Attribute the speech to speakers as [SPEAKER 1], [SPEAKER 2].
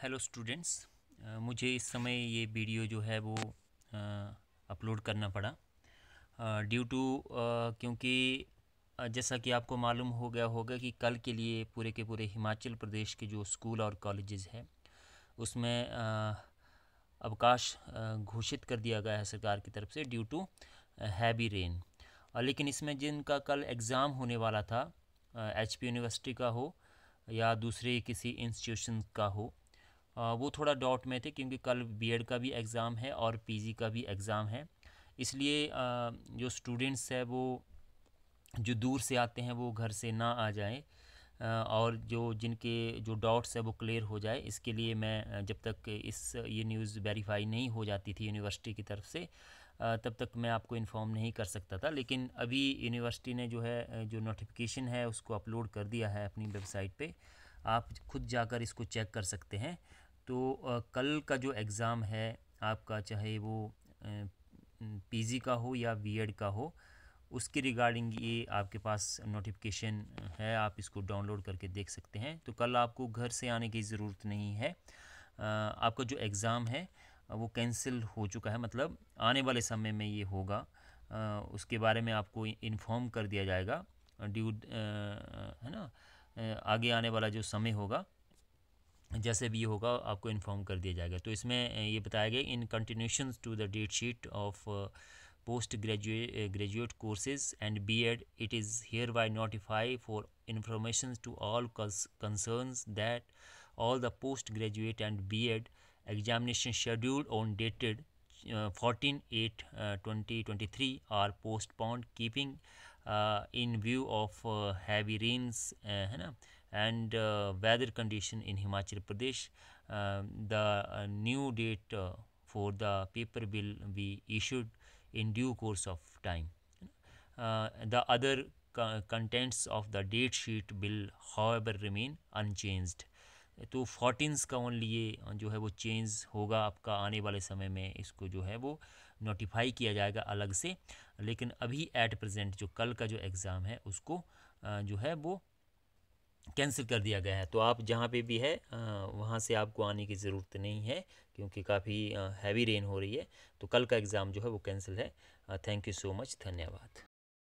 [SPEAKER 1] Hello uh, students uh, मुझे इस समय ये वीडियो जो है वो अपलोड uh, करना पड़ा ड्यू टू क्योंकि जैसा कि आपको मालूम हो गया होगा कि कल के लिए पूरे के पूरे हिमाचल प्रदेश के जो स्कूल और कॉलेजेस हैं उसमें अवकाश घोषित कर दिया गया है सरकार की तरफ से ड्यू टू हैवी रेन और लेकिन इसमें जिनका कल एग्ज़ाम होने वाला था एच uh, यूनिवर्सिटी का हो या दूसरे किसी इंस्टीट्यूशन का हो वो थोड़ा डाउट में थे क्योंकि कल बीएड का भी एग्ज़ाम है और पीजी का भी एग्ज़ाम है इसलिए जो स्टूडेंट्स है वो जो दूर से आते हैं वो घर से ना आ जाएं और जो जिनके जो डाउट्स है वो क्लियर हो जाए इसके लिए मैं जब तक इस ये न्यूज़ वेरीफाई नहीं हो जाती थी यूनिवर्सिटी की तरफ से तब तक मैं आपको इन्फॉर्म नहीं कर सकता था लेकिन अभी यूनिवर्सिटी ने जो है जो नोटिफिकेशन है उसको अपलोड कर दिया है अपनी वेबसाइट पे आप खुद जाकर इसको चेक कर सकते हैं तो कल का जो एग्ज़ाम है आपका चाहे वो पीजी का हो या बीएड का हो उसके रिगार्डिंग ये आपके पास नोटिफिकेशन है आप इसको डाउनलोड करके देख सकते हैं तो कल आपको घर से आने की ज़रूरत नहीं है आपका जो एग्ज़ाम है वो कैंसिल हो चुका है मतलब आने वाले समय में ये होगा उसके बारे में आपको इन्फॉर्म कर दिया जाएगा ड्यू है ना आगे आने वाला जो समय होगा जैसे भी होगा आपको इन्फॉर्म कर दिया जाएगा तो इसमें ये बताया गया in continuation to the date sheet of post graduate graduate courses and B Ed it is hereby notified for information to all concerns that all the post graduate and B Ed examination schedule on dated fourteen eight twenty twenty three are post uh, keeping in view of heavy rains uh, है ना and uh, weather condition in Himachal Pradesh. uh, the uh, new date uh, for the paper will be issued in due course of time. uh, the other co contents of the date sheet will however remain unchanged. तो फोर्टीनस का only ये जो है वो change होगा आपका आने वाले समय में इसको जो है वो नोटिफाई किया जाएगा अलग से लेकिन अभी एट प्रेजेंट जो कल का जो एग्ज़ाम है उसको जो है वो कैंसिल कर दिया गया है तो आप जहाँ पे भी है वहाँ से आपको आने की ज़रूरत नहीं है क्योंकि काफ़ी हैवी रेन हो रही है तो कल का एग्ज़ाम जो है वो कैंसिल है थैंक यू सो मच धन्यवाद